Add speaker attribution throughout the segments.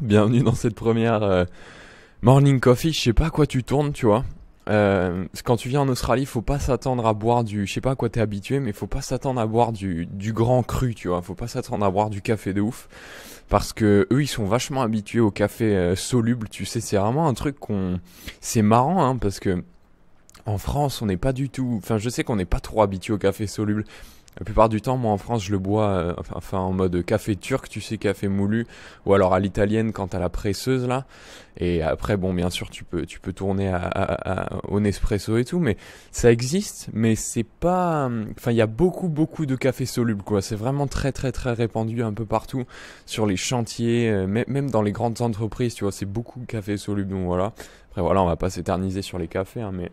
Speaker 1: bienvenue dans cette première euh, morning coffee. Je sais pas à quoi tu tournes, tu vois. Euh, quand tu viens en Australie, faut pas s'attendre à boire du, je sais pas à quoi t'es habitué, mais faut pas s'attendre à boire du, grand cru, tu vois. Faut pas s'attendre à boire du café de ouf, parce que eux ils sont vachement habitués au café euh, soluble. Tu sais, c'est vraiment un truc qu'on, c'est marrant, hein, parce que en France, on n'est pas du tout. Enfin, je sais qu'on n'est pas trop habitué au café soluble. La plupart du temps, moi en France, je le bois euh, enfin en mode café turc, tu sais, café moulu, ou alors à l'italienne quand à la presseuse là. Et après, bon, bien sûr, tu peux, tu peux tourner à, à, au Nespresso et tout, mais ça existe, mais c'est pas. Enfin, il y a beaucoup, beaucoup de café soluble, quoi. C'est vraiment très, très, très répandu un peu partout sur les chantiers, euh, même dans les grandes entreprises, tu vois, c'est beaucoup de café soluble, donc voilà. Après, voilà, on va pas s'éterniser sur les cafés, hein, mais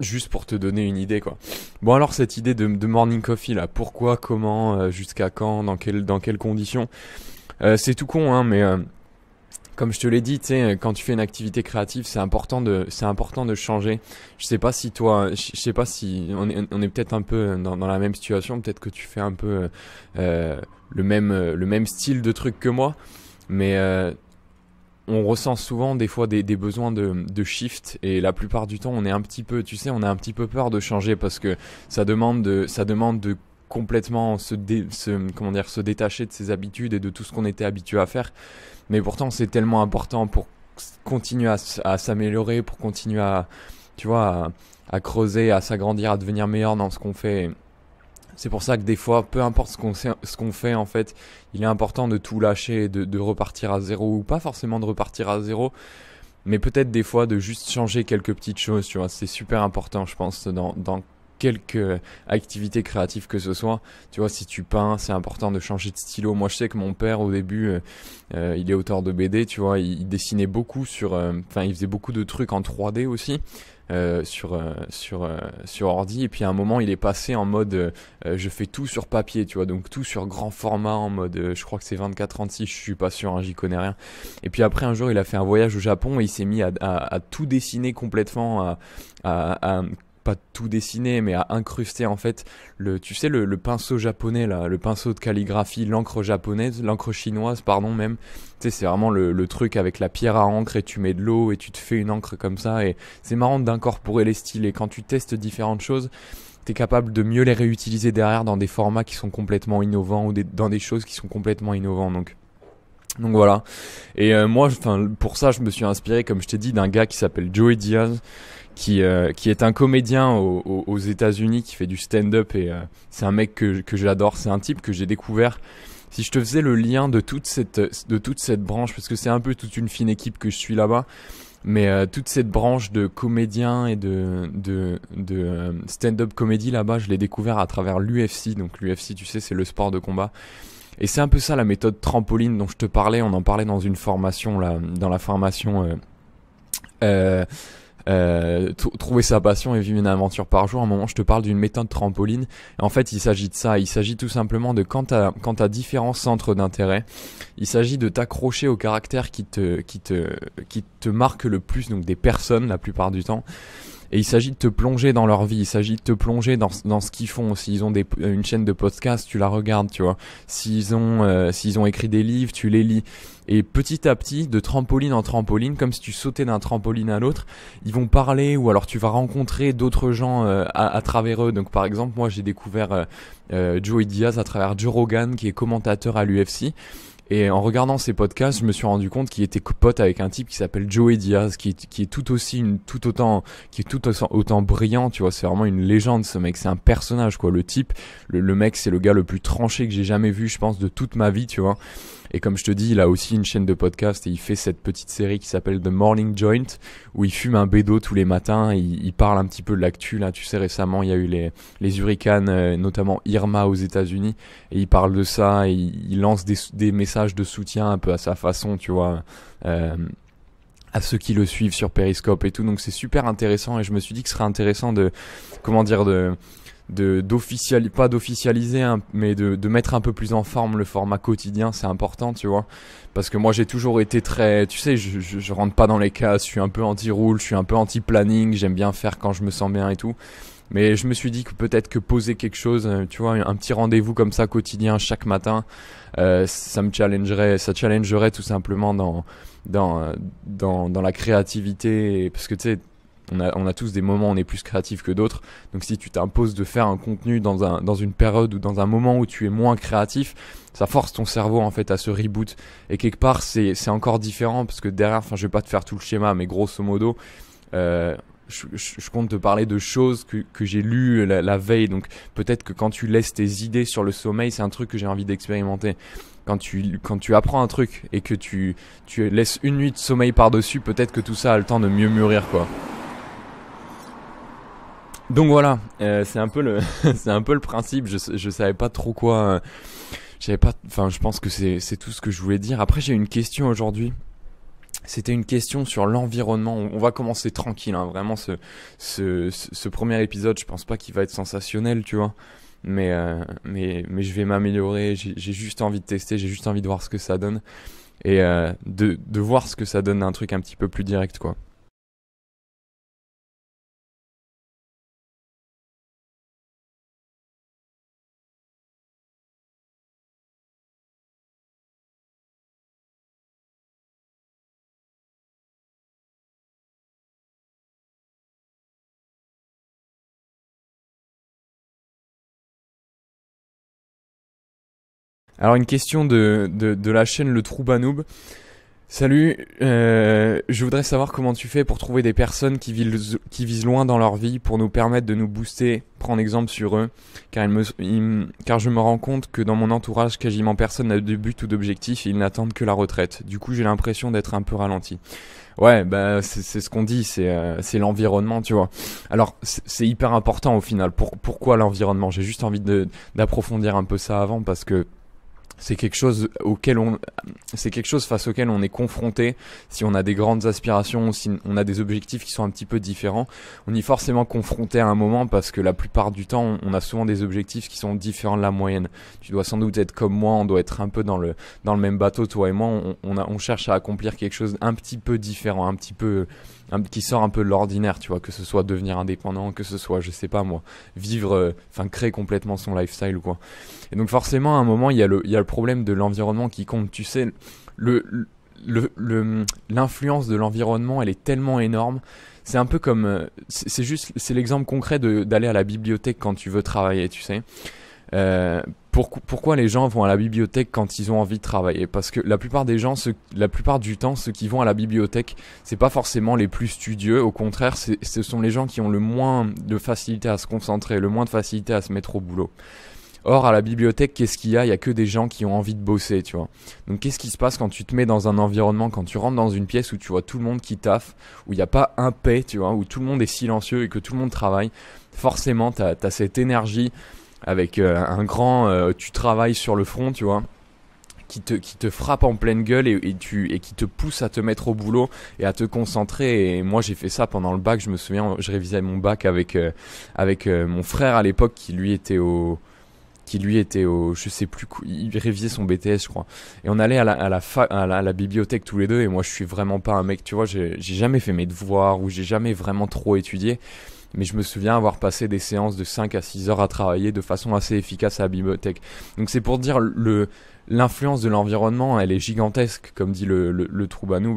Speaker 1: Juste pour te donner une idée, quoi. Bon, alors, cette idée de, morning coffee, là, pourquoi, comment, euh, jusqu'à quand, dans, quel, dans quelles conditions euh, C'est tout con, hein, mais euh, comme je te l'ai dit, tu sais, quand tu fais une activité créative, c'est important de, c'est important de changer. Je sais pas si toi, je sais pas si on est, on est peut-être un peu dans, la même situation. Peut-être que tu fais un peu le même, le même style de truc que moi, mais euh, on ressent souvent des fois des, besoins de, shift et la plupart du temps on est un petit peu, tu sais, on a un petit peu peur de changer parce que ça demande de, ça demande de complètement se, comment dire, se détacher de ses habitudes et de tout ce qu'on était habitué à faire. Mais pourtant c'est tellement important pour continuer à, s'améliorer, pour continuer à, tu vois, à creuser, à s'agrandir, à devenir meilleur dans ce qu'on fait. C'est pour ça que des fois, peu importe ce qu'on, fait, en fait, il est important de tout lâcher de, repartir à zéro, ou pas forcément de repartir à zéro, mais peut-être des fois de juste changer quelques petites choses, tu vois. C'est super important, je pense, dans, dans quelque activité créative que ce soit. Tu vois, si tu peins, c'est important de changer de stylo. Moi, je sais que mon père, au début, euh, euh, il est auteur de BD, tu vois, il, dessinait beaucoup sur... Euh, enfin, il faisait beaucoup de trucs en 3D aussi. Euh, sur, euh, sur, euh, sur ordi. Et puis à un moment, il est passé en mode je fais tout sur papier, tu vois, donc tout sur grand format en mode je crois que c'est 24-36, je suis pas sûr, hein, j'y connais rien. Et puis après, un jour, il a fait un voyage au Japon et il s'est mis à, tout dessiner complètement, à, à, à pas tout dessiner mais à incruster en fait le, tu sais, le, pinceau japonais là, le pinceau de calligraphie, l'encre japonaise, l'encre chinoise, pardon même. Tu sais, c'est vraiment le, le, truc avec la pierre à encre et tu mets de l'eau et tu te fais une encre comme ça. Et c'est marrant d'incorporer les styles. Et quand tu testes différentes choses, t'es capable de mieux les réutiliser derrière dans des formats qui sont complètement innovants ou dans des choses qui sont complètement innovantes. Donc donc voilà. Et euh, moi, enfin, pour ça, je me suis inspiré, comme je t'ai dit, d'un gars qui s'appelle Joey Diaz, qui euh, qui est un comédien aux, aux États-Unis, qui fait du stand-up et euh, c'est un mec que que j'adore. C'est un type que j'ai découvert. Si je te faisais le lien de toute cette de toute cette branche, parce que c'est un peu toute une fine équipe que je suis là-bas, mais toute cette branche de comédiens et de de de stand-up comédie là-bas, je l'ai découvert à travers l'UFC. Donc l'UFC, tu sais, c'est le sport de combat. Et c'est un peu ça la méthode trampoline dont je te parlais. On en parlait dans une formation, là, dans la formation. Euh, euh, euh, trouver sa passion et vivre une aventure par jour. À un moment, je te parle d'une méthode trampoline. En fait, il s'agit de ça. Il s'agit tout simplement de quand t'as quand as différents centres d'intérêt, il s'agit de t'accrocher au caractère qui te qui te qui te marque le plus, donc des personnes la plupart du temps. Et il s'agit de te plonger dans leur vie, il s'agit de te plonger dans, dans ce qu'ils font. S'ils ont une chaîne de podcast, tu la regardes, tu vois. S'ils ont, euh, s'ils ont écrit des livres, tu les lis. Et petit à petit, de trampoline en trampoline, comme si tu sautais d'un trampoline à l'autre, ils vont parler ou alors tu vas rencontrer d'autres gens euh, à, travers eux. Donc par exemple, moi j'ai découvert euh, euh, Joey Diaz à travers Joe Rogan qui est commentateur à l'UFC. Et en regardant ces podcasts, je me suis rendu compte qu'il était copote avec un type qui s'appelle Joey Diaz, qui, est tout aussi tout autant, qui est tout autant, brillant, tu vois. C'est vraiment une légende, ce mec. C'est un personnage, quoi. Le type, le mec, c'est le gars le plus tranché que j'ai jamais vu, je pense, de toute ma vie, tu vois. Et comme je te dis, il a aussi une chaîne de podcast et il fait cette petite série qui s'appelle The Morning Joint où il fume un bédo tous les matins. Et il, parle un petit peu de l'actu. Là, tu sais, récemment, il y a eu les, les hurricanes, euh, notamment Irma aux États-Unis. Et il parle de ça et il lance des, messages de soutien un peu à sa façon, tu vois. Euh, à ceux qui le suivent sur Periscope et tout. Donc c'est super intéressant et je me suis dit que ce serait intéressant de comment dire de de d'officialiser pas d'officialiser hein, mais de, de, mettre un peu plus en forme le format quotidien c'est important tu vois parce que moi j'ai toujours été très tu sais je, je, rentre pas dans les cases je suis un peu anti roule je suis un peu anti planning j'aime bien faire quand je me sens bien et tout mais je me suis dit que peut-être que poser quelque chose, euh, tu vois, un petit rendez-vous comme ça quotidien chaque matin, euh, ça me challengerait, ça challengerait tout simplement dans dans euh, dans, dans la créativité, parce que tu sais, on a, tous des moments où on est plus créatif que d'autres. Donc si tu t'imposes de faire un contenu dans, une période ou dans un moment où tu es moins créatif, ça force ton cerveau en fait à se reboot. Et quelque part c'est, encore différent parce que derrière, enfin je vais pas te faire tout le schéma, mais grosso modo, euh, je, compte te parler de choses que, j'ai lues la, veille. Donc peut-être que quand tu laisses tes idées sur le sommeil, c'est un truc que j'ai envie d'expérimenter. Quand tu, apprends un truc et que tu, tu laisses une nuit de sommeil par-dessus, peut-être que tout ça a le temps de mieux mûrir quoi. Donc voilà, euh, c'est un peu le, c'est un peu le principe. Je, je savais pas trop quoi. Euh, j'avais pas, enfin, je pense que c'est tout ce que je voulais dire. Après, j'ai une question aujourd'hui. C'était une question sur l'environnement. On va commencer tranquille, hein, vraiment. Ce, ce, ce, premier épisode, je pense pas qu'il va être sensationnel, tu vois. Mais, euh, mais, mais je vais m'améliorer. J'ai juste envie de tester. J'ai juste envie de voir ce que ça donne et de, de voir ce que ça donne un truc un petit peu plus direct, quoi. Alors une question de, de, la chaîne Le Troubanoub. Salut, euh, je voudrais savoir comment tu fais pour trouver des personnes qui visent, qui visent loin dans leur vie pour nous permettre de nous booster, prendre exemple sur eux, car, il me, car je me rends compte que dans mon entourage, quasiment personne n'a de but ou d'objectif et ils n'attendent que la retraite. Du coup, j'ai l'impression d'être un peu ralenti. Ouais, bah, c'est ce qu'on dit, c'est euh, l'environnement, tu vois. Alors, c'est hyper important au final. Pour, pourquoi l'environnement J'ai juste envie d'approfondir un peu ça avant parce que c'est quelque chose auquel on, c'est quelque chose face auquel on est confronté. Si on a des grandes aspirations, si on a des objectifs qui sont un petit peu différents, on est forcément confronté à un moment parce que la plupart du temps, on a souvent des objectifs qui sont différents de la moyenne. Tu dois sans doute être comme moi, on doit être un peu dans le, dans le même bateau, toi et moi. On, a, on cherche à accomplir quelque chose un petit peu différent, un petit peu, qui sort un peu de l'ordinaire, tu vois, que ce soit devenir indépendant, que ce soit, je sais pas moi, vivre, euh, enfin créer complètement son lifestyle ou quoi. Et donc forcément, à un moment, il y, a le, il y a le problème de l'environnement qui compte. Tu sais, le, l'influence le, de l'environnement, elle est tellement énorme. C'est un peu comme, euh, c'est juste, c'est l'exemple concret d'aller à la bibliothèque quand tu veux travailler, tu sais. Euh, pourquoi les gens vont à la bibliothèque quand ils ont envie de travailler Parce que la plupart des gens, la plupart du temps, ceux qui vont à la bibliothèque, c'est pas forcément les plus studieux. Au contraire, ce sont les gens qui ont le moins de facilité à se concentrer, le moins de facilité à se mettre au boulot. Or, à la bibliothèque, qu'est-ce qu'il y a Il y a que des gens qui ont envie de bosser, tu vois. Donc, qu'est-ce qui se passe quand tu te mets dans un environnement, quand tu rentres dans une pièce où tu vois tout le monde qui taffe, où il n'y a pas un paix, tu vois, où tout le monde est silencieux et que tout le monde travaille Forcément, tu as cette énergie avec euh, un grand euh, tu travailles sur le front, tu vois. Qui te, qui te, frappe en pleine gueule et, tu, et qui te pousse à te mettre au boulot et à te concentrer. Et moi, j'ai fait ça pendant le bac. Je me souviens, je révisais mon bac avec, euh, avec mon frère à l'époque qui lui était au qui lui était au, je sais plus, il révisait son BTS, je crois. Et on allait à la, à à la, bibliothèque tous les deux. Et moi, je suis vraiment pas un mec, tu vois, j'ai jamais fait mes devoirs ou j'ai jamais vraiment trop étudié mais je me souviens avoir passé des séances de 5 à 6 heures à travailler de façon assez efficace à la bibliothèque. Donc c'est pour dire le, l'influence de l'environnement, elle est gigantesque, comme dit le, le, le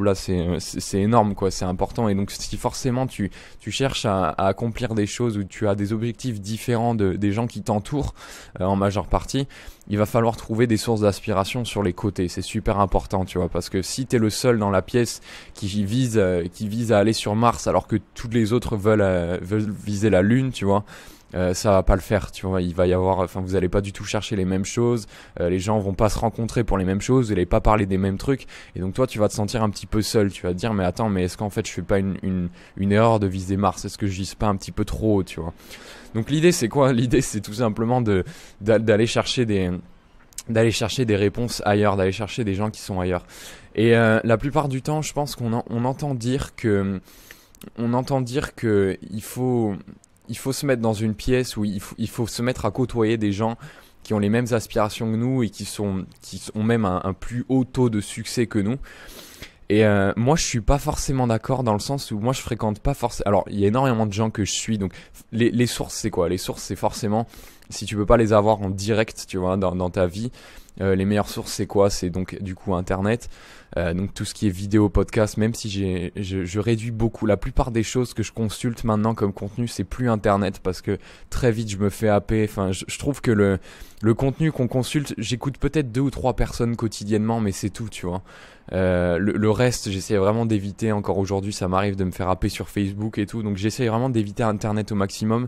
Speaker 1: là c'est énorme, quoi, c'est important. Et donc si forcément tu, tu cherches à, accomplir des choses où tu as des objectifs différents de, des gens qui t'entourent, euh, en majeure partie, il va falloir trouver des sources d'aspiration sur les côtés. C'est super important, tu vois, parce que si t'es le seul dans la pièce qui vise, euh, qui vise à aller sur Mars alors que tous les autres veulent, euh, veulent viser la Lune, tu vois, euh, ça va pas le faire, tu vois. Il va y avoir, enfin, vous allez pas du tout chercher les mêmes choses. Euh, les gens vont pas se rencontrer pour les mêmes choses. Vous allez pas parler des mêmes trucs. Et donc toi, tu vas te sentir un petit peu seul. Tu vas te dire, mais attends, mais est-ce qu'en fait, je fais pas une, une, une erreur de viser Mars Est-ce que je vise pas un petit peu trop tu vois Donc l'idée, c'est quoi L'idée, c'est tout simplement de d'aller chercher des d'aller chercher des réponses ailleurs, d'aller chercher des gens qui sont ailleurs. Et euh, la plupart du temps, je pense qu'on on entend dire que on entend dire que il faut il faut se mettre dans une pièce où il faut, se mettre à côtoyer des gens qui ont les mêmes aspirations que nous et qui, sont, qui ont même un, plus haut taux de succès que nous. Et euh, moi, je suis pas forcément d'accord dans le sens où moi, je fréquente pas forcément. Alors, il y a énormément de gens que je suis. Donc, les sources, c'est quoi Les sources, c'est forcément si tu peux pas les avoir en direct, tu vois, dans, ta vie, euh, les meilleures sources, c'est quoi C'est donc du coup Internet, euh, donc tout ce qui est vidéo, podcast, même si j'ai, je, réduis beaucoup. La plupart des choses que je consulte maintenant comme contenu, c'est plus Internet parce que très vite je me fais happer. Enfin, je, trouve que le, le contenu qu'on consulte, j'écoute peut-être deux ou trois personnes quotidiennement, mais c'est tout, tu vois. Euh, le, reste, j'essaie vraiment d'éviter. Encore aujourd'hui, ça m'arrive de me faire happer sur Facebook et tout, donc j'essaie vraiment d'éviter Internet au maximum.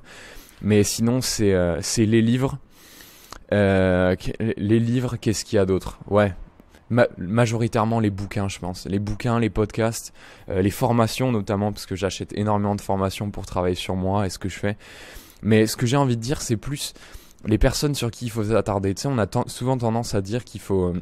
Speaker 1: Mais sinon, c'est euh, les livres. Euh, les livres, qu'est-ce qu'il y a d'autre Ouais. majoritairement les bouquins, je pense. Les bouquins, les podcasts, euh, les formations notamment, parce que j'achète énormément de formations pour travailler sur moi et ce que je fais. Mais ce que j'ai envie de dire, c'est plus les personnes sur qui il faut s'attarder. Tu sais, on a souvent tendance à dire qu'il faut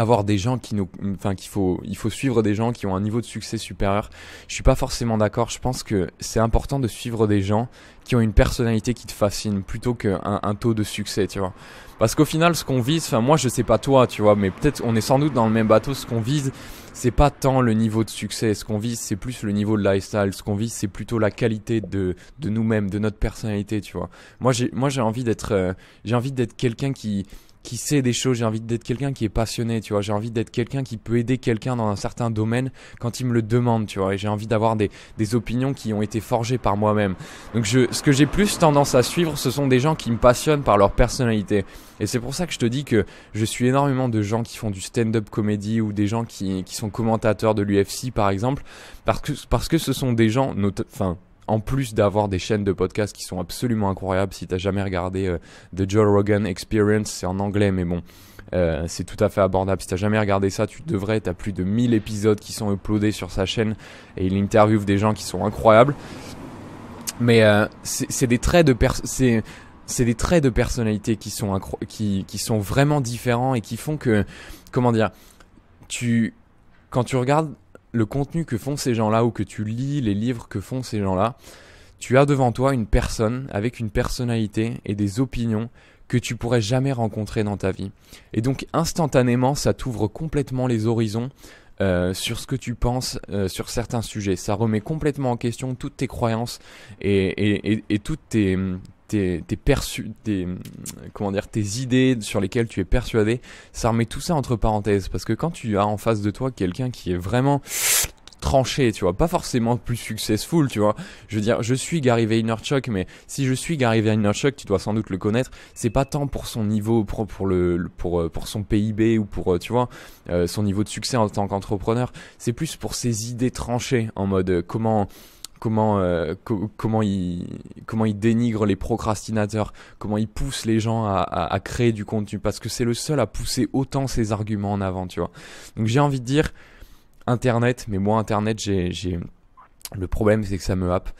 Speaker 1: avoir des gens qui nous enfin qu'il faut il faut suivre des gens qui ont un niveau de succès supérieur. Je suis pas forcément d'accord, je pense que c'est important de suivre des gens qui ont une personnalité qui te fascine plutôt qu'un un taux de succès, tu vois. Parce qu'au final ce qu'on vise, enfin moi je sais pas toi, tu vois, mais peut-être on est sans doute dans le même bateau, ce qu'on vise c'est pas tant le niveau de succès, ce qu'on vise c'est plus le niveau de lifestyle, ce qu'on vise c'est plutôt la qualité de de nous-mêmes, de notre personnalité, tu vois. Moi j'ai moi j'ai envie d'être euh, j'ai envie d'être quelqu'un qui qui sait des choses, j'ai envie d'être quelqu'un qui est passionné, tu vois, j'ai envie d'être quelqu'un qui peut aider quelqu'un dans un certain domaine quand il me le demande, tu vois, et j'ai envie d'avoir des, des, opinions qui ont été forgées par moi-même. Donc je, ce que j'ai plus tendance à suivre, ce sont des gens qui me passionnent par leur personnalité. Et c'est pour ça que je te dis que je suis énormément de gens qui font du stand-up comédie ou des gens qui, qui sont commentateurs de l'UFC par exemple, parce que, parce que ce sont des gens, enfin en plus d'avoir des chaînes de podcasts qui sont absolument incroyables, si t'as jamais regardé euh, The Joe Rogan Experience, c'est en anglais, mais bon, euh, c'est tout à fait abordable. Si t'as jamais regardé ça, tu devrais. T'as plus de 1000 épisodes qui sont uploadés sur sa chaîne et il interviewe des gens qui sont incroyables. Mais euh, c'est des traits de c'est c'est des traits de personnalité qui sont qui sont vraiment différents et qui font que comment dire tu quand tu regardes le contenu que font ces gens-là ou que tu lis, les livres que font ces gens-là, tu as devant toi une personne avec une personnalité et des opinions que tu pourrais jamais rencontrer dans ta vie. Et donc instantanément, ça t'ouvre complètement les horizons euh, sur ce que tu penses euh, sur certains sujets. Ça remet complètement en question toutes tes croyances et, et, et, et toutes tes, tes, tes, comment dire, tes idées sur lesquelles tu es persuadé, ça remet tout ça entre parenthèses. Parce que quand tu as en face de toi quelqu'un qui est vraiment tranché, tu vois, pas forcément plus successful, tu vois. Je veux dire, je suis Gary Vaynerchuk, mais si je suis Gary Vaynerchuk, tu dois sans doute le connaître. C'est pas tant pour son niveau, pour, pour, euh, son PIB ou pour, euh, tu vois, euh, son niveau de succès en tant qu'entrepreneur. C'est plus pour ses idées tranchées, en mode comment comment, euh, comment, il, comment dénigre les procrastinateurs, comment il poussent les gens à, créer du contenu, parce que c'est le seul à pousser autant ses arguments en avant, tu vois. Donc j'ai envie de dire, Internet, mais moi Internet, j'ai... Le problème, c'est que ça me happe.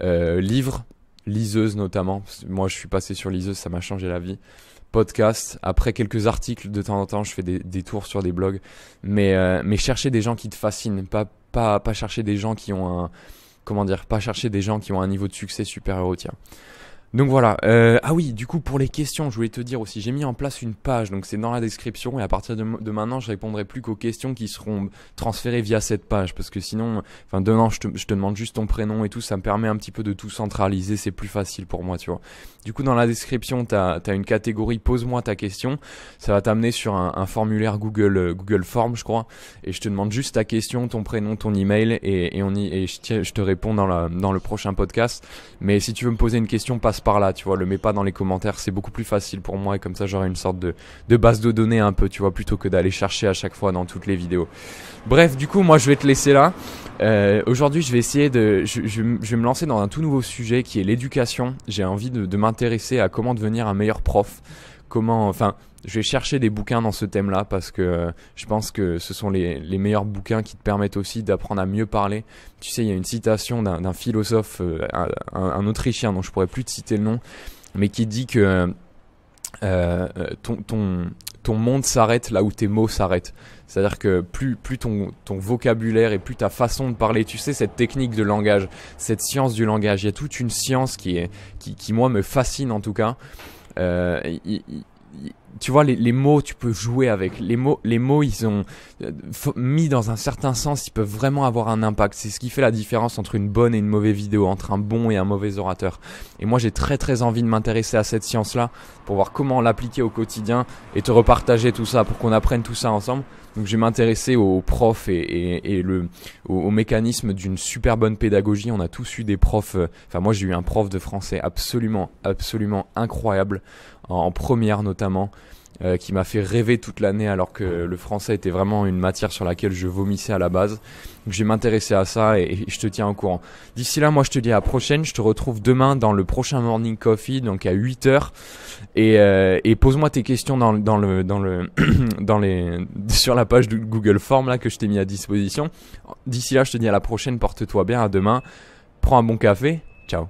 Speaker 1: Euh, livres, liseuse notamment, moi je suis passé sur liseuse, ça m'a changé la vie. Podcast, après quelques articles de temps en temps, je fais des, tours sur des blogs, mais, euh, mais chercher des gens qui te fascinent, pas, pas, pas chercher des gens qui ont un comment dire, pas chercher des gens qui ont un niveau de succès supérieur au tien. Donc voilà. Euh, ah oui, du coup, pour les questions, je voulais te dire aussi, j'ai mis en place une page, donc c'est dans la description, et à partir de, maintenant, je répondrai plus qu'aux questions qui seront transférées via cette page, parce que sinon, enfin, demain, je te, demande juste ton prénom et tout, ça me permet un petit peu de tout centraliser, c'est plus facile pour moi, tu vois. Du coup, dans la description, t'as as une catégorie Pose-moi ta question, ça va t'amener sur un, formulaire Google, euh, Google Form, je crois, et je te demande juste ta question, ton prénom, ton email, et, et on y, et je, te réponds dans, dans le prochain podcast. Mais si tu veux me poser une question, passe par là, tu vois, le mets pas dans les commentaires, c'est beaucoup plus facile pour moi et comme ça j'aurai une sorte de, base de données un peu, tu vois, plutôt que d'aller chercher à chaque fois dans toutes les vidéos. Bref, du coup, moi je vais te laisser là. Euh, aujourd'hui, je vais essayer de, je, vais me lancer dans un tout nouveau sujet qui est l'éducation. J'ai envie de m'intéresser à comment devenir un meilleur prof, comment, enfin, je vais chercher des bouquins dans ce thème-là parce que euh, je pense que ce sont les, meilleurs bouquins qui te permettent aussi d'apprendre à mieux parler. Tu sais, il y a une citation d'un philosophe, euh, un, Autrichien dont je pourrais plus te citer le nom, mais qui dit que euh, ton, ton, ton monde s'arrête là où tes mots s'arrêtent. C'est-à-dire que plus, plus ton, ton vocabulaire et plus ta façon de parler, tu sais, cette technique de langage, cette science du langage, il y a toute une science qui, est, qui, moi, me fascine en tout cas. Euh, tu vois, les, mots, tu peux jouer avec. Les mots, les mots, ils ont euh, mis dans un certain sens, ils peuvent vraiment avoir un impact. C'est ce qui fait la différence entre une bonne et une mauvaise vidéo, entre un bon et un mauvais orateur. Et moi, j'ai très très envie de m'intéresser à cette science-là pour voir comment l'appliquer au quotidien et te repartager tout ça pour qu'on apprenne tout ça ensemble. Donc, je vais m'intéresser aux profs et, le, au, mécanisme d'une super bonne pédagogie. On a tous eu des profs. Euh, enfin, moi, j'ai eu un prof de français absolument, absolument incroyable en première notamment. Euh, qui m'a fait rêver toute l'année alors que le français était vraiment une matière sur laquelle je vomissais à la base. Donc je vais m'intéresser à ça et, je te tiens au courant. D'ici là, moi je te dis à la prochaine, je te retrouve demain dans le prochain Morning Coffee, donc à 8h. Euh, et, pose-moi tes questions dans, le, dans le, dans les, sur la page de Google Form là, que je t'ai mis à disposition. D'ici là, je te dis à la prochaine, porte-toi bien, à demain, prends un bon café, ciao.